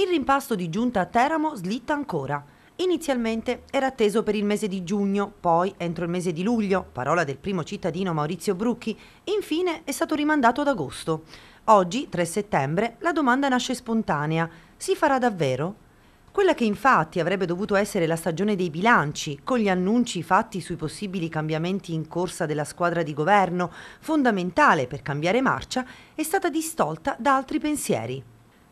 Il rimpasto di giunta a Teramo slitta ancora. Inizialmente era atteso per il mese di giugno, poi entro il mese di luglio, parola del primo cittadino Maurizio Brucchi, infine è stato rimandato ad agosto. Oggi, 3 settembre, la domanda nasce spontanea. Si farà davvero? Quella che infatti avrebbe dovuto essere la stagione dei bilanci, con gli annunci fatti sui possibili cambiamenti in corsa della squadra di governo, fondamentale per cambiare marcia, è stata distolta da altri pensieri.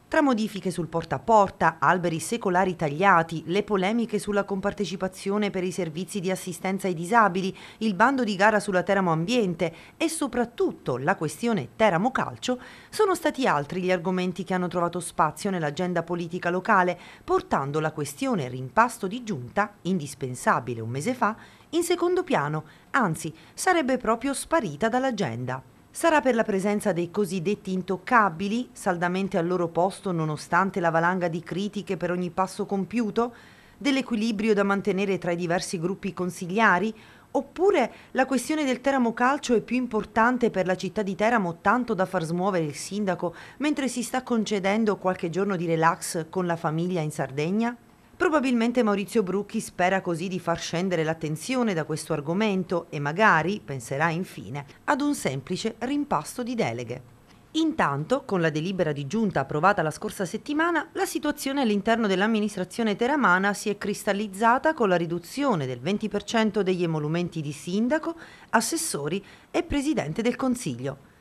Tra modifiche sul porta a porta, alberi secolari tagliati, le polemiche sulla compartecipazione per i servizi di assistenza ai disabili, il bando di gara sulla Teramo Ambiente e soprattutto la questione Teramo Calcio, sono stati altri gli argomenti che hanno trovato spazio nell'agenda politica locale, portando la questione rimpasto di giunta, indispensabile un mese fa, in secondo piano, anzi sarebbe proprio sparita dall'agenda sarà per la presenza dei cosiddetti intoccabili, saldamente al loro posto nonostante la valanga di critiche per ogni passo compiuto, dell'equilibrio da mantenere tra i diversi gruppi consigliari, oppure la questione del Teramo Calcio è più importante per la città di Teramo tanto da far smuovere il sindaco mentre si sta concedendo qualche giorno di relax con la famiglia in Sardegna? Probabilmente Maurizio Brucchi spera così di far scendere l'attenzione da questo argomento e magari penserà infine ad un semplice rimpasto di deleghe. Intanto, con la delibera di giunta approvata la scorsa settimana, la situazione all'interno dell'amministrazione teramana si è cristallizzata con la riduzione del 20% degli emolumenti di sindaco, assessori e presidente del Consiglio.